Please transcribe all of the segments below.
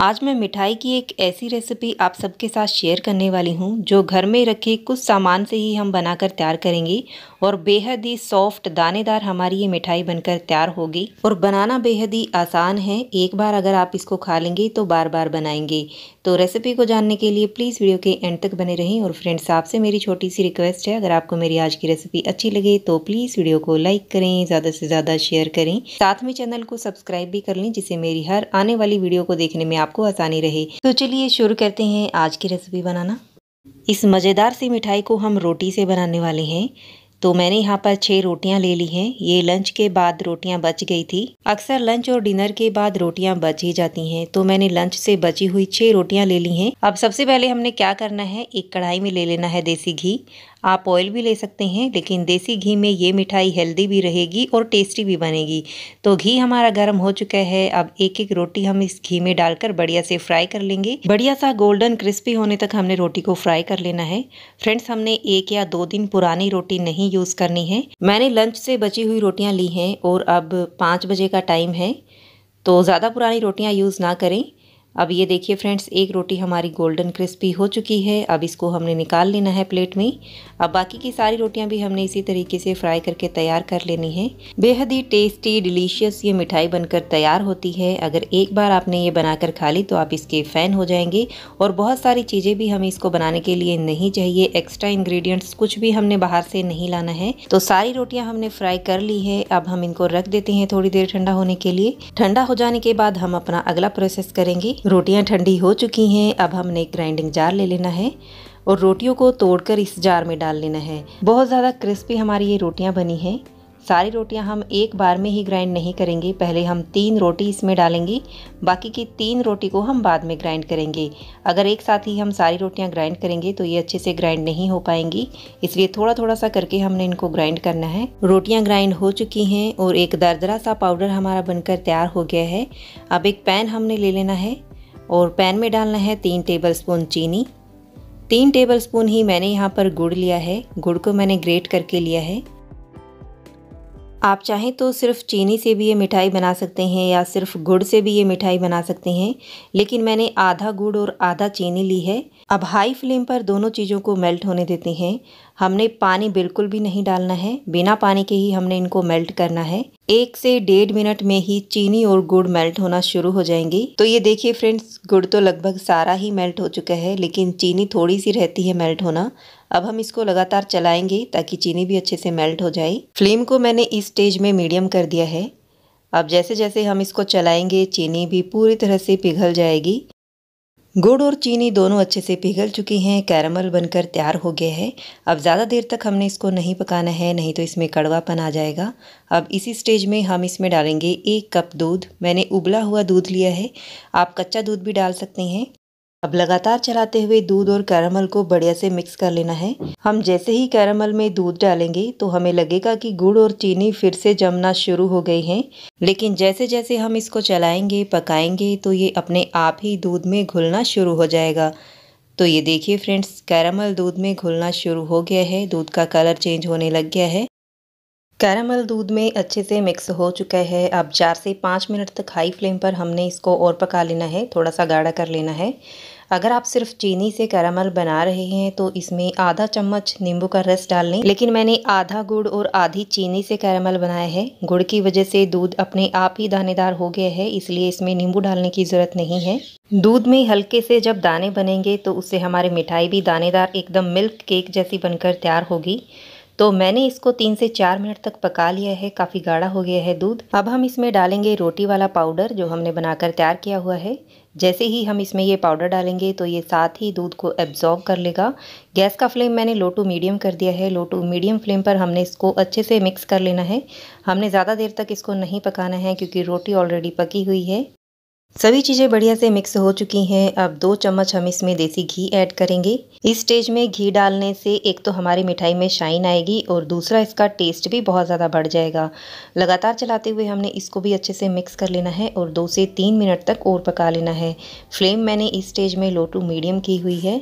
आज मैं मिठाई की एक ऐसी रेसिपी आप सबके साथ शेयर करने वाली हूँ जो घर में रखे कुछ सामान से ही हम बनाकर तैयार करेंगे और बेहद ही सॉफ्ट दानेदार हमारी ये मिठाई बनकर तैयार होगी और बनाना बेहद ही आसान है एक बार अगर आप इसको खा लेंगे तो बार बार बनाएंगे तो रेसिपी को जानने के लिए प्लीज़ वीडियो के एंड तक बने रहें और फ्रेंड्स आपसे मेरी छोटी सी रिक्वेस्ट है अगर आपको मेरी आज की रेसिपी अच्छी लगे तो प्लीज़ वीडियो को लाइक करें ज़्यादा से ज़्यादा शेयर करें साथ में चैनल को सब्सक्राइब भी कर लें जिससे मेरी हर आने वाली वीडियो को देखने में आपको आसानी रहे तो चलिए शुरू करते हैं आज की रेसिपी बनाना इस मज़ेदार सी मिठाई को हम रोटी से बनाने वाले हैं तो मैंने यहाँ पर छह रोटियाँ ले ली हैं ये लंच के बाद रोटियाँ बच गई थी अक्सर लंच और डिनर के बाद रोटियाँ बच ही जाती हैं तो मैंने लंच से बची हुई छह रोटियाँ ले ली हैं अब सबसे पहले हमने क्या करना है एक कढ़ाई में ले लेना है देसी घी आप ऑयल भी ले सकते हैं लेकिन देसी घी में ये मिठाई हेल्दी भी रहेगी और टेस्टी भी बनेगी तो घी हमारा गर्म हो चुका है अब एक एक रोटी हम इस घी में डालकर बढ़िया से फ्राई कर लेंगे बढ़िया सा गोल्डन क्रिस्पी होने तक हमने रोटी को फ्राई कर लेना है फ्रेंड्स हमने एक या दो दिन पुरानी रोटी नहीं यूज़ करनी है मैंने लंच से बची हुई रोटियाँ ली हैं और अब पाँच बजे का टाइम है तो ज़्यादा पुरानी रोटियाँ यूज़ ना करें अब ये देखिए फ्रेंड्स एक रोटी हमारी गोल्डन क्रिस्पी हो चुकी है अब इसको हमने निकाल लेना है प्लेट में अब बाकी की सारी रोटियां भी हमने इसी तरीके से फ्राई करके तैयार कर लेनी है बेहद ही टेस्टी डिलीशियस ये मिठाई बनकर तैयार होती है अगर एक बार आपने ये बनाकर खा ली तो आप इसके फ़ैन हो जाएंगे और बहुत सारी चीज़ें भी हमें इसको बनाने के लिए नहीं चाहिए एक्स्ट्रा इन्ग्रीडियंट्स कुछ भी हमने बाहर से नहीं लाना है तो सारी रोटियाँ हमने फ्राई कर ली है अब हम इनको रख देते हैं थोड़ी देर ठंडा होने के लिए ठंडा हो जाने के बाद हम अपना अगला प्रोसेस करेंगे रोटियां ठंडी हो चुकी हैं अब हमने ग्राइंडिंग जार ले लेना है और रोटियों को तोड़कर इस जार में डाल लेना है बहुत ज़्यादा क्रिस्पी हमारी ये रोटियां बनी हैं सारी रोटियां हम एक बार में ही ग्राइंड नहीं करेंगे पहले हम तीन रोटी इसमें डालेंगे बाकी की तीन रोटी को हम बाद में ग्राइंड करेंगे अगर एक साथ ही हम सारी रोटियां ग्राइंड करेंगे तो ये अच्छे से ग्राइंड नहीं हो पाएंगी इसलिए थोड़ा थोड़ा सा करके हमने इनको ग्राइंड करना है रोटियां ग्राइंड हो चुकी हैं और एक दरदरा सा पाउडर हमारा बनकर तैयार हो गया है अब एक पैन हमने ले लेना है और पैन में डालना है तीन टेबलस्पून चीनी तीन टेबलस्पून ही मैंने यहाँ पर गुड़ लिया है गुड़ को मैंने ग्रेट करके लिया है आप चाहें तो सिर्फ चीनी से भी ये मिठाई बना सकते हैं या सिर्फ गुड़ से भी ये मिठाई बना सकते हैं लेकिन मैंने आधा गुड़ और आधा चीनी ली है अब हाई फ्लेम पर दोनों चीज़ों को मेल्ट होने देते हैं हमने पानी बिल्कुल भी नहीं डालना है बिना पानी के ही हमने इनको मेल्ट करना है एक से डेढ़ मिनट में ही चीनी और गुड़ मेल्ट होना शुरू हो जाएंगे तो ये देखिए फ्रेंड्स गुड़ तो लगभग सारा ही मेल्ट हो चुका है लेकिन चीनी थोड़ी सी रहती है मेल्ट होना अब हम इसको लगातार चलाएंगे ताकि चीनी भी अच्छे से मेल्ट हो जाए फ्लेम को मैंने इस स्टेज में मीडियम कर दिया है अब जैसे जैसे हम इसको चलाएंगे चीनी भी पूरी तरह से पिघल जाएगी गुड़ और चीनी दोनों अच्छे से पिघल चुकी हैं कैरमल बनकर तैयार हो गया है अब ज़्यादा देर तक हमने इसको नहीं पकाना है नहीं तो इसमें कड़वापन आ जाएगा अब इसी स्टेज में हम इसमें डालेंगे एक कप दूध मैंने उबला हुआ दूध लिया है आप कच्चा दूध भी डाल सकते हैं अब लगातार चलाते हुए दूध और कैरमल को बढ़िया से मिक्स कर लेना है हम जैसे ही कैरमल में दूध डालेंगे तो हमें लगेगा कि गुड़ और चीनी फिर से जमना शुरू हो गई है लेकिन जैसे जैसे हम इसको चलाएंगे पकाएंगे तो ये अपने आप ही दूध में घुलना शुरू हो जाएगा तो ये देखिए फ्रेंड्स कैरमल दूध में घुलना शुरू हो गया है दूध का कलर चेंज होने लग गया है कैरामल दूध में अच्छे से मिक्स हो चुका है अब चार से पाँच मिनट तक हाई फ्लेम पर हमने इसको और पका लेना है थोड़ा सा गाढ़ा कर लेना है अगर आप सिर्फ चीनी से कैरामल बना रहे हैं तो इसमें आधा चम्मच नींबू का रस डाल लें लेकिन मैंने आधा गुड़ और आधी चीनी से कैरामल बनाया है गुड़ की वजह से दूध अपने आप ही दानेदार हो गया है इसलिए इसमें नींबू डालने की ज़रूरत नहीं है दूध में हल्के से जब दाने बनेंगे तो उससे हमारी मिठाई भी दानेदार एकदम मिल्क केक जैसी बनकर तैयार होगी तो मैंने इसको तीन से चार मिनट तक पका लिया है काफ़ी गाढ़ा हो गया है दूध अब हम इसमें डालेंगे रोटी वाला पाउडर जो हमने बनाकर तैयार किया हुआ है जैसे ही हम इसमें ये पाउडर डालेंगे तो ये साथ ही दूध को एब्जॉर्ब कर लेगा गैस का फ्लेम मैंने लो टू मीडियम कर दिया है लो टू मीडियम फ्लेम पर हमने इसको अच्छे से मिक्स कर लेना है हमने ज़्यादा देर तक इसको नहीं पकाना है क्योंकि रोटी ऑलरेडी पकी हुई है सभी चीज़ें बढ़िया से मिक्स हो चुकी हैं अब दो चम्मच हम इसमें देसी घी ऐड करेंगे इस स्टेज में घी डालने से एक तो हमारी मिठाई में शाइन आएगी और दूसरा इसका टेस्ट भी बहुत ज़्यादा बढ़ जाएगा लगातार चलाते हुए हमने इसको भी अच्छे से मिक्स कर लेना है और दो से तीन मिनट तक और पका लेना है फ्लेम मैंने इस स्टेज में लो टू मीडियम की हुई है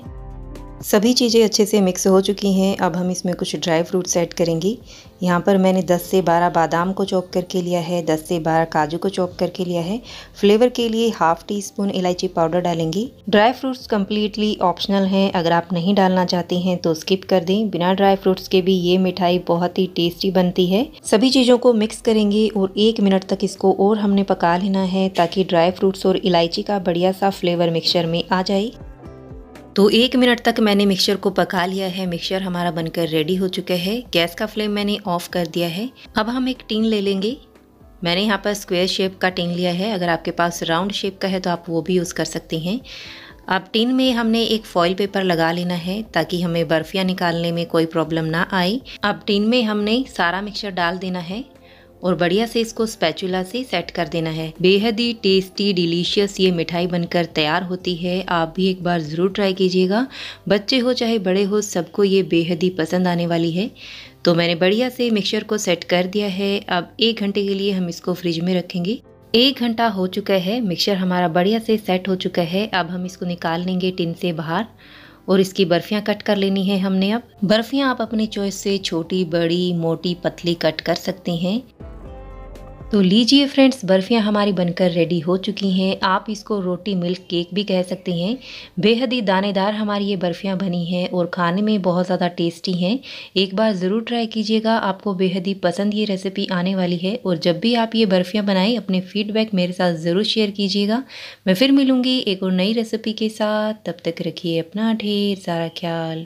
सभी चीज़ें अच्छे से मिक्स हो चुकी हैं अब हम इसमें कुछ ड्राई फ्रूट्स ऐड करेंगे यहाँ पर मैंने 10 से 12 बादाम को चॉप करके लिया है 10 से 12 काजू को चॉप करके लिया है फ्लेवर के लिए हाफ टी स्पून इलायची पाउडर डालेंगे ड्राई फ्रूट्स कम्प्लीटली ऑप्शनल हैं अगर आप नहीं डालना चाहते हैं तो स्किप कर दें बिना ड्राई फ्रूट्स के भी ये मिठाई बहुत ही टेस्टी बनती है सभी चीज़ों को मिक्स करेंगे और एक मिनट तक इसको और हमने पका लेना है ताकि ड्राई फ्रूट्स और इलायची का बढ़िया सा फ्लेवर मिक्सचर में आ जाए तो एक मिनट तक मैंने मिक्सचर को पका लिया है मिक्सचर हमारा बनकर रेडी हो चुका है गैस का फ्लेम मैंने ऑफ कर दिया है अब हम एक टीन ले लेंगे मैंने यहाँ पर स्क्वेयर शेप का टीन लिया है अगर आपके पास राउंड शेप का है तो आप वो भी यूज़ कर सकते हैं अब टिन में हमने एक फॉइल पेपर लगा लेना है ताकि हमें बर्फियाँ निकालने में कोई प्रॉब्लम ना आए अब टिन में हमने सारा मिक्सचर डाल देना है और बढ़िया से इसको स्पैचुला से सेट कर देना है बेहद ही टेस्टी डिलीशियस ये मिठाई बनकर तैयार होती है आप भी एक बार ज़रूर ट्राई कीजिएगा बच्चे हो चाहे बड़े हो सबको ये बेहद ही पसंद आने वाली है तो मैंने बढ़िया से मिक्सचर को सेट कर दिया है अब एक घंटे के लिए हम इसको फ्रिज में रखेंगे एक घंटा हो चुका है मिक्सचर हमारा बढ़िया से सेट हो चुका है अब हम इसको निकाल लेंगे टिन से बाहर और इसकी बर्फियाँ कट कर लेनी है हमने अब बर्फियाँ आप अपनी चॉइस से छोटी बड़ी मोटी पतली कट कर सकते हैं तो लीजिए फ्रेंड्स बर्फ़ियाँ हमारी बनकर रेडी हो चुकी हैं आप इसको रोटी मिल्क केक भी कह सकते हैं बेहद ही दानेदार हमारी ये बर्फ़ियाँ बनी हैं और खाने में बहुत ज़्यादा टेस्टी हैं एक बार ज़रूर ट्राई कीजिएगा आपको बेहद ही पसंद ये रेसिपी आने वाली है और जब भी आप ये बर्फ़ियाँ बनाएं अपने फीडबैक मेरे साथ ज़रूर शेयर कीजिएगा मैं फिर मिलूँगी एक और नई रेसिपी के साथ तब तक रखिए अपना ढेर सारा ख्याल